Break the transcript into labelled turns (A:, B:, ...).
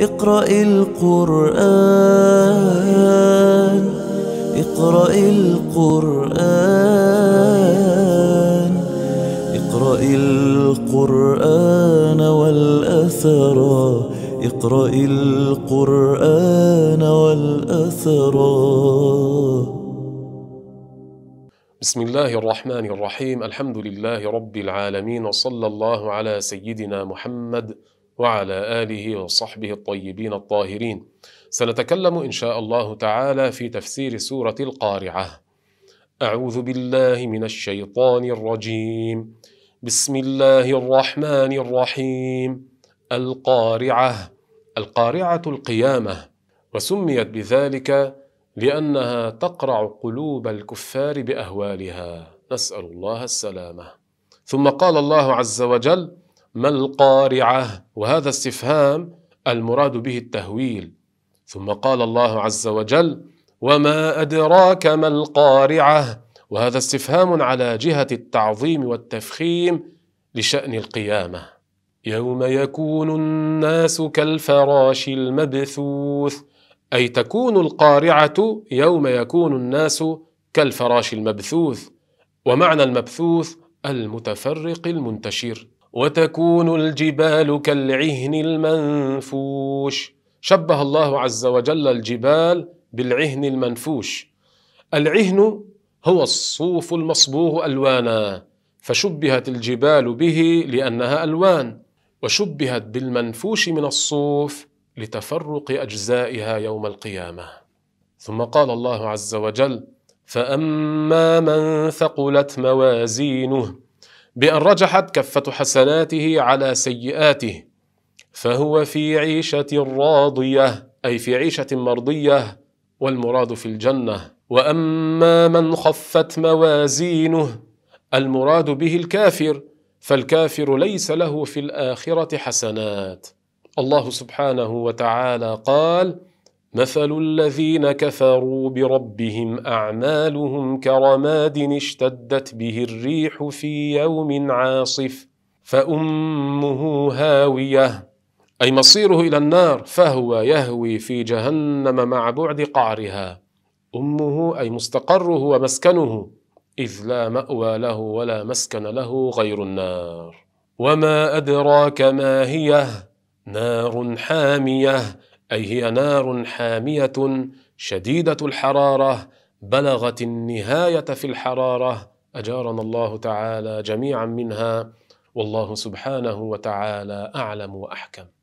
A: اقرأ القرآن اقرأ القرآن اقرأ القرآن والأثر اقرأ القرآن والأثر بسم الله الرحمن الرحيم الحمد لله رب العالمين وصلى الله على سيدنا محمد وعلى اله وصحبه الطيبين الطاهرين سنتكلم ان شاء الله تعالى في تفسير سوره القارعه اعوذ بالله من الشيطان الرجيم بسم الله الرحمن الرحيم القارعه القارعه القيامه وسميت بذلك لانها تقرع قلوب الكفار باهوالها نسال الله السلامه ثم قال الله عز وجل ما القارعة وهذا استفهام المراد به التهويل ثم قال الله عز وجل وما أدراك ما القارعة وهذا استفهام على جهة التعظيم والتفخيم لشأن القيامة يوم يكون الناس كالفراش المبثوث أي تكون القارعة يوم يكون الناس كالفراش المبثوث ومعنى المبثوث المتفرق المنتشر وتكون الجبال كالعهن المنفوش شبه الله عز وجل الجبال بالعهن المنفوش العهن هو الصوف المصبوغ الوانا فشبهت الجبال به لانها الوان وشبهت بالمنفوش من الصوف لتفرق اجزائها يوم القيامه ثم قال الله عز وجل فاما من ثقلت موازينه بأن رجحت كفة حسناته على سيئاته فهو في عيشة راضية أي في عيشة مرضية والمراد في الجنة وأما من خفت موازينه المراد به الكافر فالكافر ليس له في الآخرة حسنات الله سبحانه وتعالى قال: مثل الذين كفروا بربهم اعمالهم كرماد اشتدت به الريح في يوم عاصف فامه هاويه اي مصيره الى النار فهو يهوي في جهنم مع بعد قعرها امه اي مستقره ومسكنه اذ لا ماوى له ولا مسكن له غير النار وما ادراك ما هي نار حاميه اي هي نار حاميه شديده الحراره بلغت النهايه في الحراره اجارنا الله تعالى جميعا منها والله سبحانه وتعالى اعلم واحكم